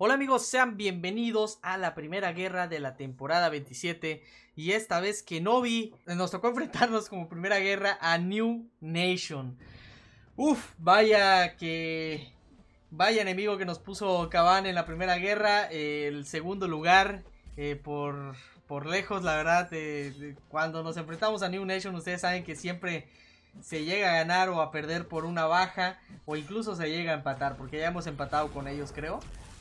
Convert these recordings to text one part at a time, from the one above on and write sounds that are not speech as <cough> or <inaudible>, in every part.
Hola amigos, sean bienvenidos a la primera guerra de la temporada 27 y esta vez que no vi, eh, nos tocó <laughs> enfrentarnos como primera guerra a New Nation. Uf, vaya que... Vaya enemigo que nos puso Caban en la primera guerra, el segundo lugar eh, por, por lejos, la verdad, cuando nos enfrentamos a New Nation ustedes saben que siempre se llega a ganar o a perder por una baja o incluso se llega a empatar, porque ya hemos empatado con ellos creo.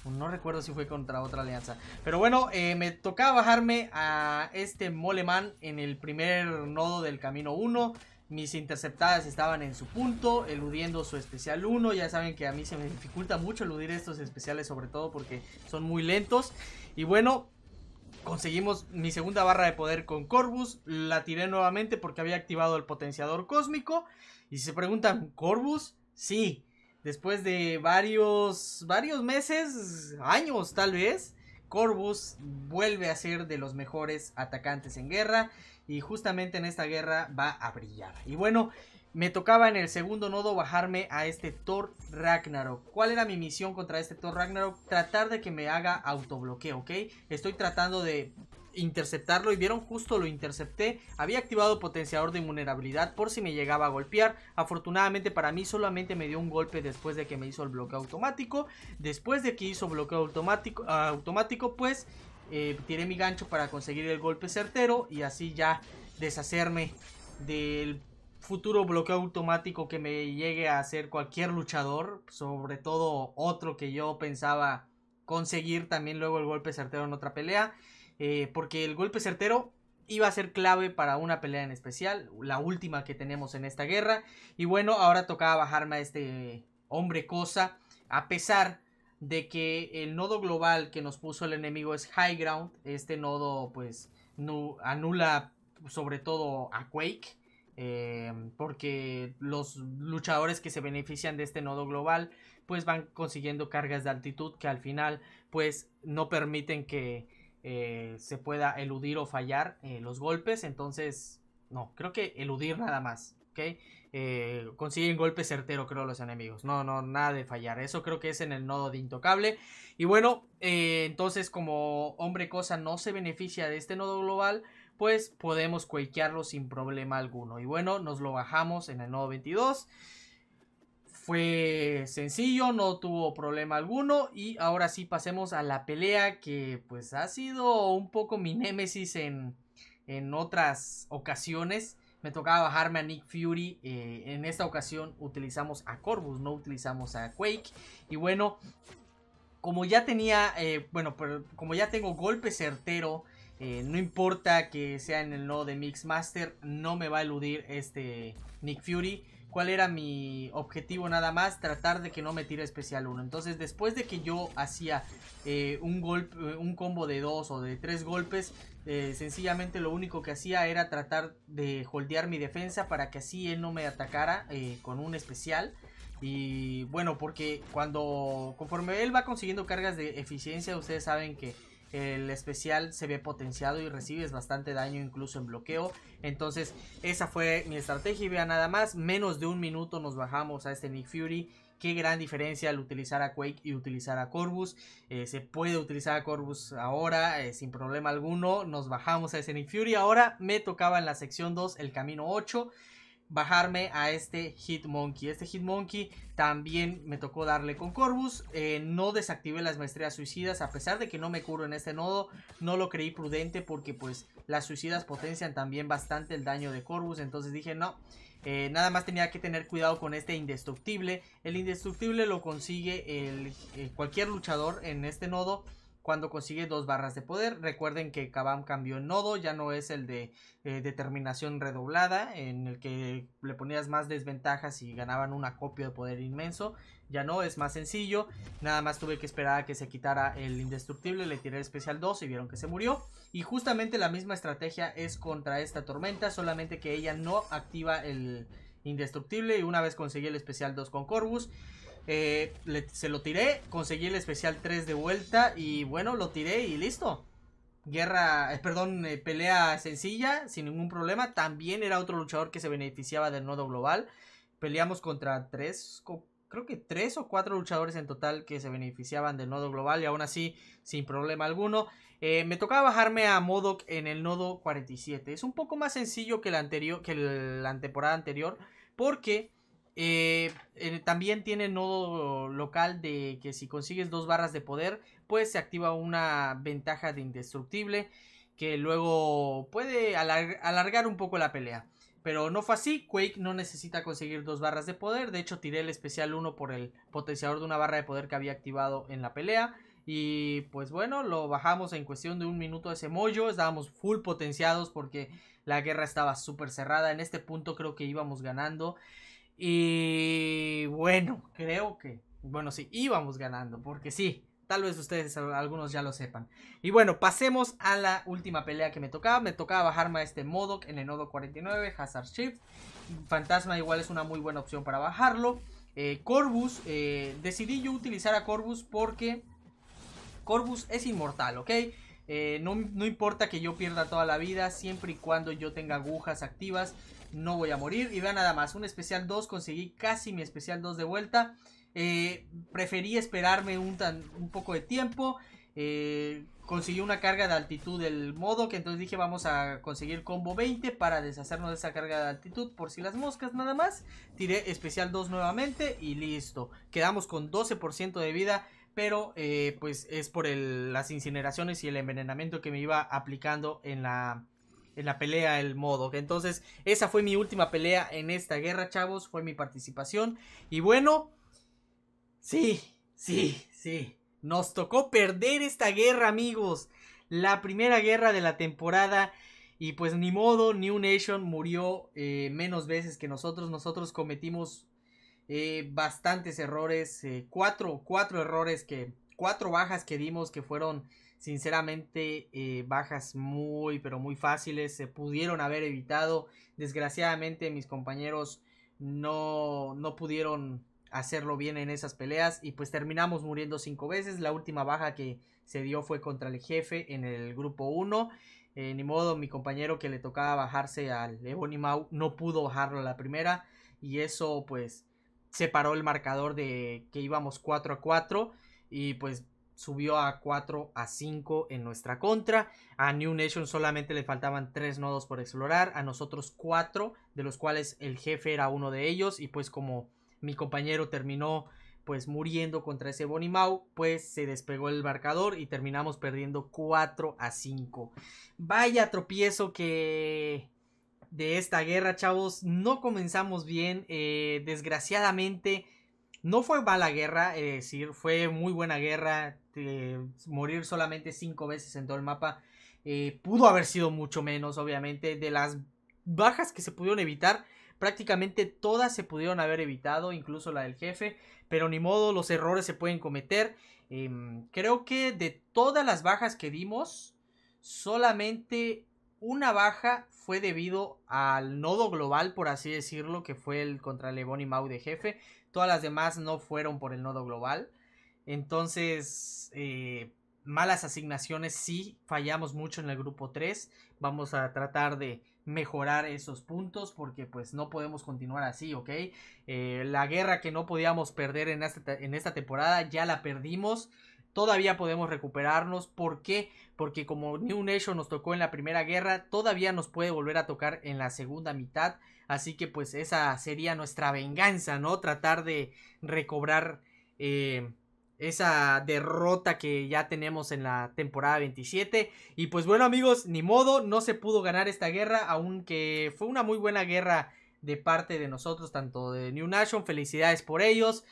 Pues, no recuerdo si fue contra otra alianza. Pero bueno, eh, me tocaba bajarme a este Moleman en el primer nodo del camino 1. Mis interceptadas estaban en su punto, eludiendo su especial 1. Ya saben que a mí se me dificulta mucho eludir estos especiales, sobre todo porque son muy lentos. Y bueno, conseguimos mi segunda barra de poder con Corvus. La tiré nuevamente porque había activado el potenciador cósmico. Y si se preguntan, ¿Corvus? Sí, después de varios, varios meses, años tal vez, Corvus vuelve a ser de los mejores atacantes en guerra y justamente en esta guerra va a brillar. Y bueno, me tocaba en el segundo nodo bajarme a este Thor Ragnarok. ¿Cuál era mi misión contra este Thor Ragnarok? Tratar de que me haga autobloqueo, ¿ok? Estoy tratando de interceptarlo y vieron justo lo intercepté. Había activado potenciador de vulnerabilidad por si me llegaba a golpear. Afortunadamente para mí solamente me dio un golpe después de que me hizo el bloqueo automático. Después de que hizo bloqueo automático, ah, automático pues eh, tiré mi gancho para conseguir el golpe certero y así ya deshacerme del futuro bloqueo automático que me llegue a hacer cualquier luchador, sobre todo otro que yo pensaba conseguir también luego el golpe certero en otra pelea. Eh, porque el golpe certero iba a ser clave para una pelea en especial, la última que tenemos en esta guerra. Y bueno, ahora tocaba bajarme a este hombre cosa, a pesar de que el nodo global que nos puso el enemigo es High Ground, este nodo pues anula sobre todo a Quake. Eh, porque los luchadores que se benefician de este nodo global pues van consiguiendo cargas de altitud que al final pues no permiten que, eh, se pueda eludir o fallar eh, los golpes. Entonces, no, creo que eludir nada más. ¿ok? Eh, consiguen golpe certero, creo, los enemigos. No, no, nada de fallar. Eso creo que es en el nodo de intocable. Y bueno, entonces como hombre cosa no se beneficia de este nodo global, pues podemos cuelquearlo sin problema alguno. Y bueno, nos lo bajamos en el nodo 22 fue sencillo, no tuvo problema alguno. Y ahora sí pasemos a la pelea que pues ha sido un poco mi némesis en, otras ocasiones. Me tocaba bajarme a Nick Fury. Eh, en esta ocasión utilizamos a Corvus, no utilizamos a Quake. Y bueno, como ya tenía, eh, bueno, como ya tengo golpe certero. Eh, no importa que sea en el nodo de Mixmaster, no me va a eludir este Nick Fury cuál era mi objetivo nada más, tratar de que no me tire especial 1. Entonces después de que yo hacía eh, un, golpe, eh, un combo de 2 o de 3 golpes, eh, sencillamente lo único que hacía era tratar de holdear mi defensa para que así él no me atacara con un especial. Y bueno, porque cuando conforme él va consiguiendo cargas de eficiencia, ustedes saben que el especial se ve potenciado y recibes bastante daño incluso en bloqueo. Entonces esa fue mi estrategia y vea nada más, menos de un minuto nos bajamos a este Nick Fury. Qué gran diferencia al utilizar a Quake y utilizar a Corvus. Eh, se puede utilizar a Corvus ahora eh, sin problema alguno. Nos bajamos a ese Nick Fury. Ahora me tocaba en la sección 2 el camino 8 bajarme a este Hitmonkey. Este Hitmonkey también me tocó darle con Corvus. Eh, no desactivé las maestrías suicidas, a pesar de que no me curo en este nodo, no lo creí prudente porque pues las suicidas potencian también bastante el daño de Corvus. Entonces dije no, eh, nada más tenía que tener cuidado con este indestructible. El indestructible lo consigue eh, cualquier luchador en este nodo cuando consigue dos barras de poder. Recuerden que Kabam cambió el nodo, ya no es el de eh, determinación redoblada, en el que le ponías más desventajas y ganaban un acopio de poder inmenso. Ya no, es más sencillo. Nada más tuve que esperar a que se quitara el indestructible, le tiré el especial 2 y vieron que se murió. Y justamente la misma estrategia es contra esta tormenta, solamente que ella no activa el indestructible y una vez conseguí el especial 2 con Corvus. Eh, se lo tiré, conseguí el especial 3 de vuelta y bueno, lo tiré y listo. Guerra, eh, perdón, eh, pelea sencilla, sin ningún problema. También era otro luchador que se beneficiaba del nodo global. Peleamos contra tres, creo que tres o cuatro luchadores en total que se beneficiaban del nodo global y aún así sin problema alguno. me tocaba bajarme a Modoc en el nodo 47. Es un poco más sencillo que, la anterior, que la temporada anterior porque eh, eh, también tiene nodo local de que si consigues dos barras de poder, pues se activa una ventaja de indestructible que luego puede alargar un poco la pelea. Pero no fue así, Quake no necesita conseguir dos barras de poder, de hecho tiré el especial 1 por el potenciador de una barra de poder que había activado en la pelea. Y pues bueno, lo bajamos en cuestión de un minuto ese mollo. Estábamos full potenciados porque la guerra estaba súper cerrada. En este punto creo que íbamos ganando. Y bueno, creo que, bueno, sí, íbamos ganando, porque sí, tal vez ustedes algunos ya lo sepan. Y bueno, pasemos a la última pelea que me tocaba. Me tocaba bajarme a este Modok en el nodo 49, Hazard Shift. Fantasma igual es una muy buena opción para bajarlo. Eh, Corvus, eh, decidí yo utilizar a Corvus porque Corvus es inmortal, ¿ok? Eh, no, no importa que yo pierda toda la vida, siempre y cuando yo tenga agujas activas no voy a morir. Y vean nada más, un especial 2, conseguí casi mi especial 2 de vuelta. Eh, preferí esperarme un, tan, un poco de tiempo. Eh, conseguí una carga de altitud del modo que entonces dije vamos a conseguir combo 20 para deshacernos de esa carga de altitud por si las moscas nada más. Tiré especial 2 nuevamente y listo. Quedamos con 12% de vida pero eh, pues es por el, las incineraciones y el envenenamiento que me iba aplicando en la en la pelea el modo. Entonces, esa fue mi última pelea en esta guerra, chavos. Fue mi participación. Y bueno, sí, sí, sí. Nos tocó perder esta guerra, amigos. La primera guerra de la temporada. Y pues ni modo, New Nation murió eh, menos veces que nosotros. Nosotros cometimos eh, bastantes errores. Eh, cuatro, cuatro errores que. Cuatro bajas que dimos que fueron sinceramente eh, bajas muy pero muy fáciles se pudieron haber evitado desgraciadamente mis compañeros no, no pudieron hacerlo bien en esas peleas y pues terminamos muriendo cinco veces la última baja que se dio fue contra el jefe en el grupo 1 eh, ni modo mi compañero que le tocaba bajarse al Ebony Mau no pudo bajarlo a la primera y eso pues separó el marcador de que íbamos 4 a 4 y pues subió a 4 a 5 en nuestra contra. A New Nation solamente le faltaban 3 nodos por explorar, a nosotros 4, de los cuales el jefe era uno de ellos y pues como mi compañero terminó pues muriendo contra ese Bonimau, pues se despegó el barcador y terminamos perdiendo 4 a 5. Vaya tropiezo que de esta guerra, chavos, no comenzamos bien. Eh, desgraciadamente no fue mala guerra, es decir, fue muy buena guerra. Eh, morir solamente cinco veces en todo el mapa eh, pudo haber sido mucho menos, obviamente. De las bajas que se pudieron evitar, prácticamente todas se pudieron haber evitado, incluso la del jefe. Pero ni modo, los errores se pueden cometer. Em, creo que de todas las bajas que dimos, solamente una baja fue debido al nodo global, por así decirlo, que fue el contra Levon y Mau de jefe. Todas las demás no fueron por el nodo global. Entonces, eh, malas asignaciones, sí, fallamos mucho en el grupo 3. Vamos a tratar de mejorar esos puntos porque pues no podemos continuar así, ¿ok? Eh, la guerra que no podíamos perder en esta temporada ya la perdimos todavía podemos recuperarnos. ¿Por qué? Porque como New Nation nos tocó en la primera guerra, todavía nos puede volver a tocar en la segunda mitad. Así que pues esa sería nuestra venganza, ¿no? Tratar de recobrar eh, esa derrota que ya tenemos en la temporada 27. Y pues bueno amigos, ni modo, no se pudo ganar esta guerra, aunque fue una muy buena guerra de parte de nosotros, tanto de New Nation. Felicidades por ellos.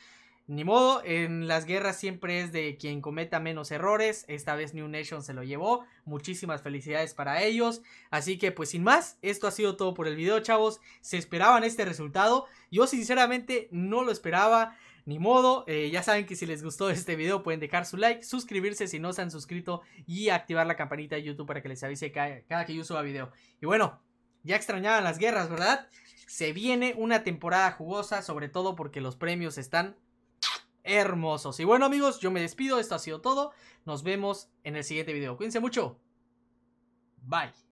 Ni modo, en las guerras siempre es de quien cometa menos errores. Esta vez New Nation se lo llevó. Muchísimas felicidades para ellos. Así que pues sin más, esto ha sido todo por el video, chavos. Se esperaban este resultado. Yo sinceramente no lo esperaba. Ni modo, eh, ya saben que si les gustó este video pueden dejar su like, suscribirse si no se han suscrito y activar la campanita de YouTube para que les avise cada que yo suba video. Y bueno, ya extrañaban las guerras, ¿verdad? Se viene una temporada jugosa, sobre todo porque los premios están hermosos. Y bueno amigos, yo me despido, esto ha sido todo. Nos vemos en el siguiente video. Cuídense mucho. Bye.